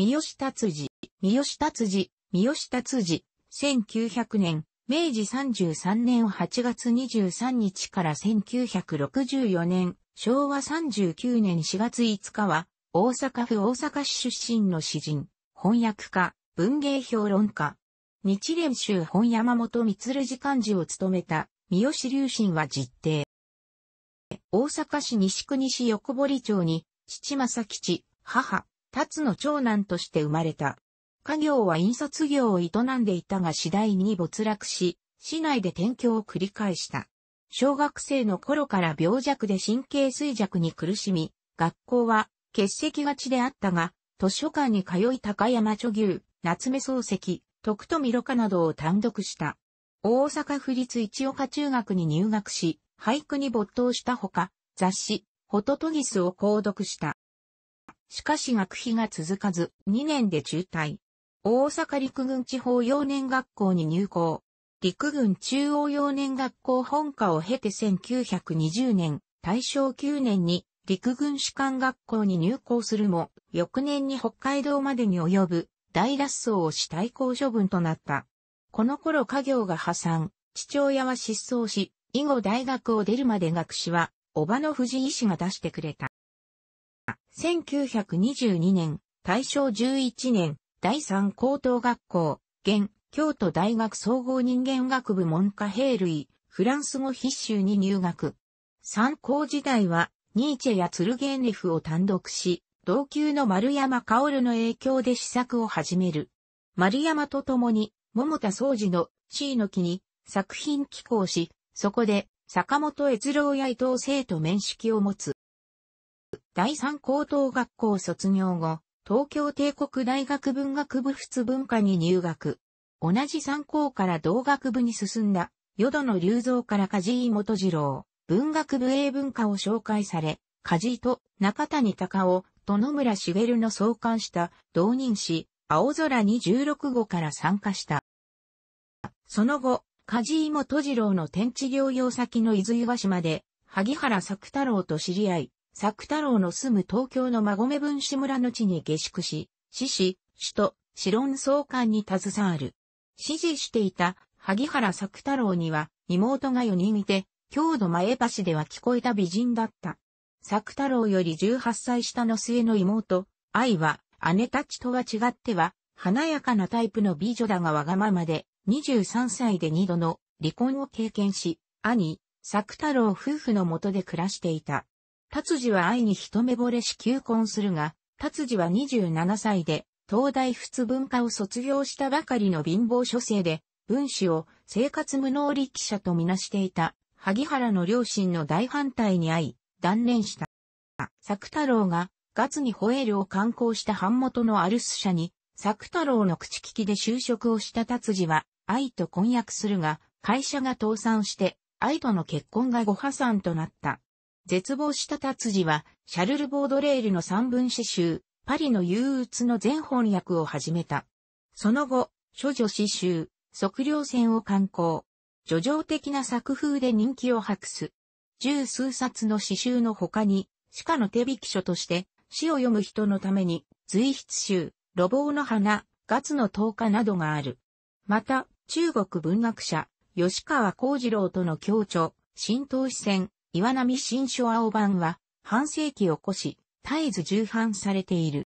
三好達治、三好達治、三好達治、1900年、明治33年8月23日から1964年、昭和39年4月5日は、大阪府大阪市出身の詩人、翻訳家、文芸評論家。日蓮宗本山本光次幹事を務めた、三好隆信は実定。大阪市西区西横堀町に、父正吉、母、達の長男として生まれた。家業は印刷業を営んでいたが次第に没落し、市内で転居を繰り返した。小学生の頃から病弱で神経衰弱に苦しみ、学校は欠席がちであったが、図書館に通い高山著牛、夏目漱石、徳富ろ花などを単独した。大阪府立一岡中学に入学し、俳句に没頭したほか、雑誌、ホトトギスを購読した。しかし学費が続かず、2年で中退。大阪陸軍地方幼年学校に入校。陸軍中央幼年学校本科を経て1920年、大正9年に陸軍士官学校に入校するも、翌年に北海道までに及ぶ大脱走をし対抗処分となった。この頃家業が破産、父親は失踪し、以後大学を出るまで学士は、叔母の藤井氏が出してくれた。1922年、大正11年、第三高等学校、現、京都大学総合人間学部文科兵類、フランス語必修に入学。三高時代は、ニーチェやツルゲーネフを単独し、同級の丸山薫の影響で試作を始める。丸山と共に、桃田総司の C の木に作品寄稿し、そこで坂本越郎や伊藤生と面識を持つ。第三高等学校卒業後、東京帝国大学文学部仏文化に入学。同じ三高から同学部に進んだ、淀野隆三から梶井元次郎、文学部英文化を紹介され、梶井と中谷隆夫、野村茂の創刊した同人誌、青空に16号から参加した。その後、梶井元次郎の天地療養先の伊豆岩島で、萩原作太郎と知り合い、作太郎の住む東京の馬込分子村の地に下宿し、死死、首都、死論総監に携わる。支持していた萩原作太郎には妹が4人いて、郷土前橋では聞こえた美人だった。作太郎より18歳下の末の妹、愛は姉たちとは違っては、華やかなタイプの美女だがわがままで、23歳で2度の離婚を経験し、兄、作太郎夫婦のもとで暮らしていた。達治は愛に一目惚れし求婚するが、達治は27歳で、東大仏文化を卒業したばかりの貧乏書生で、文史を生活無能力者とみなしていた、萩原の両親の大反対に遭い、断念した。作太郎が、月にホエールを観光した版元のアルス社に、作太郎の口利きで就職をした達治は、愛と婚約するが、会社が倒産して、愛との結婚がご破産となった。絶望した達治は、シャルル・ボードレールの三文詩集、パリの憂鬱の全翻訳を始めた。その後、諸女詩集、測量船を刊行。叙情的な作風で人気を博す。十数冊の詩集の他に、鹿の手引き書として、詩を読む人のために、随筆集、路傍の花、月の10日などがある。また、中国文学者、吉川幸次郎との協調、新東視線、岩波新書青版は、半世紀を越し、絶えず重版されている。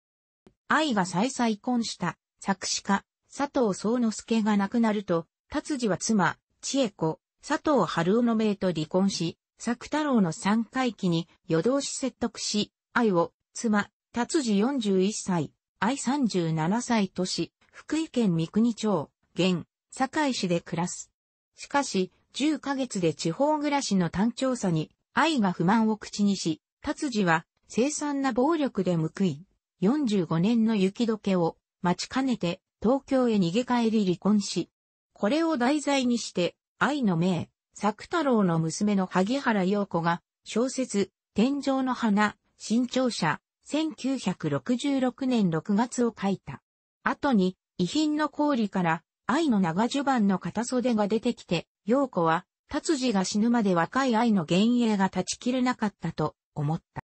愛が再再婚した作詞家、佐藤宗之助が亡くなると、達治は妻、千恵子、佐藤春夫の名と離婚し、作太郎の三回忌に夜通し説得し、愛を、妻、達治41歳、愛37歳とし、福井県三国町、現、堺市で暮らす。しかし、10ヶ月で地方暮らしの単調さに、愛が不満を口にし、達治は、凄惨な暴力で報い、45年の雪解けを待ちかねて東京へ逃げ帰り離婚し、これを題材にして愛の名、作太郎の娘の萩原陽子が小説、天井の花、新潮社、1966年6月を書いた。後に、遺品の氷から愛の長襦袢の片袖が出てきて、陽子は、達治が死ぬまで若い愛の幻影が断ち切れなかったと思った。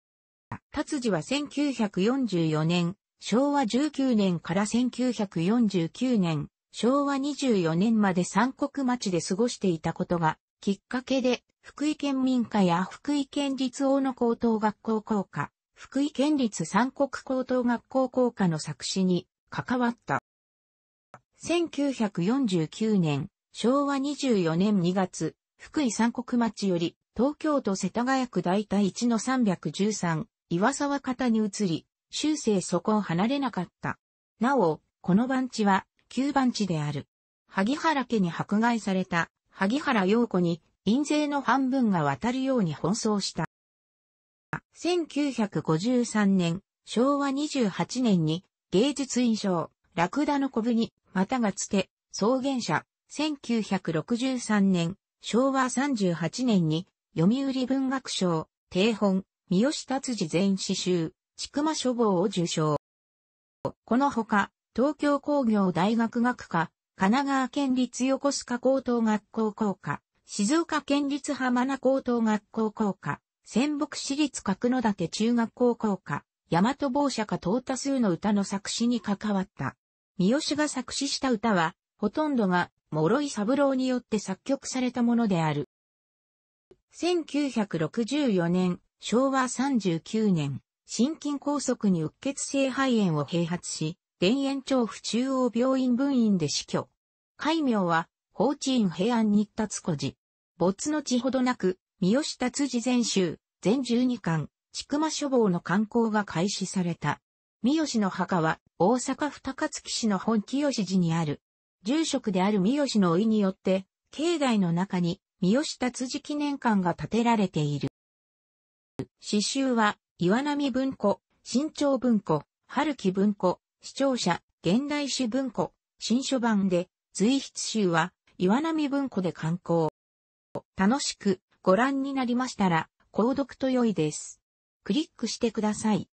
達治は1944年、昭和19年から1949年、昭和24年まで三国町で過ごしていたことが、きっかけで、福井県民家や福井県立大野高等学校校歌、福井県立三国高等学校校歌の作詞に関わった。1949年、昭和24年2月、福井三国町より、東京都世田谷区大体1の313、岩沢方に移り、終生そこを離れなかった。なお、この番地は、旧番地である。萩原家に迫害された、萩原陽子に、印税の半分が渡るように奔走した。1953年、昭和28年に、芸術印象、ラクダの小舟、またがつて、草原者、1963年、昭和38年に、読売文学賞、定本、三好達治全詩集、ちく書房を受賞。このほか、東京工業大学学科、神奈川県立横須賀高等学校校科、静岡県立浜名高等学校校科、仙北市立角館中学校校科、大和某社歌等多数の歌の作詞に関わった。三好が作詞した歌は、ほとんどが諸井三郎によって作曲されたものである。1964年、昭和39年、心筋梗塞にうっ血性肺炎を併発し、田園調布中央病院分院で死去。戒名は、法治院平安日達古寺。没の地ほどなく、三好達寺全集、全十二巻、千曲書房の刊行が開始された。三好の墓は、大阪府高槻市の本清寺にある、住職である三好の老いによって、境内の中に三好達治記念館が建てられている。詩集は、岩波文庫、新潮文庫、春木文庫、視聴者、現代史文庫、新書版で、随筆集は、岩波文庫で刊行。楽しくご覧になりましたら、購読と良いです。クリックしてください。